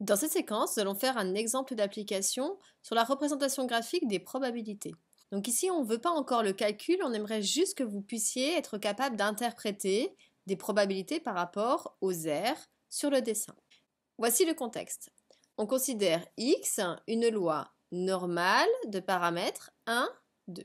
Dans cette séquence, nous allons faire un exemple d'application sur la représentation graphique des probabilités. Donc ici, on ne veut pas encore le calcul, on aimerait juste que vous puissiez être capable d'interpréter des probabilités par rapport aux R sur le dessin. Voici le contexte. On considère X une loi normale de paramètres 1, 2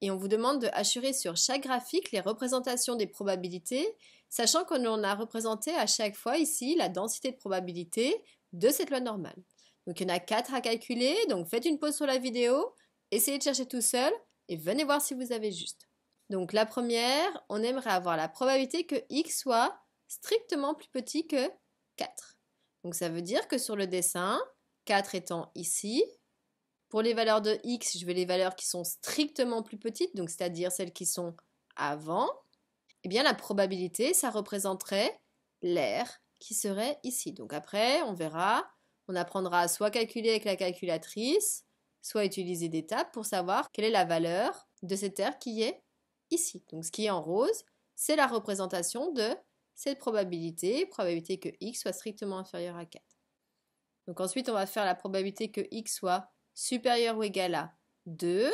et on vous demande de assurer sur chaque graphique les représentations des probabilités, sachant qu'on en a représenté à chaque fois ici la densité de probabilité de cette loi normale. Donc il y en a 4 à calculer, donc faites une pause sur la vidéo, essayez de chercher tout seul et venez voir si vous avez juste. Donc la première, on aimerait avoir la probabilité que x soit strictement plus petit que 4. Donc ça veut dire que sur le dessin, 4 étant ici, pour les valeurs de x, je veux les valeurs qui sont strictement plus petites, donc c'est-à-dire celles qui sont avant. Eh bien, la probabilité, ça représenterait l'air qui serait ici. Donc après, on verra, on apprendra à soit calculer avec la calculatrice, soit utiliser des tables pour savoir quelle est la valeur de cet air qui est ici. Donc ce qui est en rose, c'est la représentation de cette probabilité, probabilité que x soit strictement inférieur à 4. Donc ensuite, on va faire la probabilité que x soit supérieur ou égal à 2.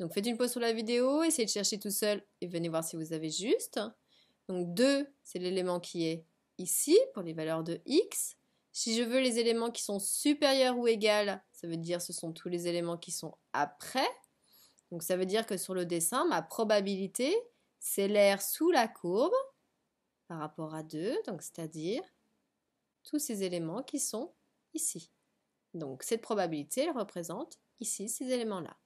Donc faites une pause sur la vidéo, essayez de chercher tout seul et venez voir si vous avez juste. Donc 2, c'est l'élément qui est ici pour les valeurs de x. Si je veux les éléments qui sont supérieurs ou égales, ça veut dire ce sont tous les éléments qui sont après. Donc ça veut dire que sur le dessin, ma probabilité c'est l'air sous la courbe par rapport à 2, donc c'est-à-dire tous ces éléments qui sont ici. Donc cette probabilité, elle représente ici ces éléments-là.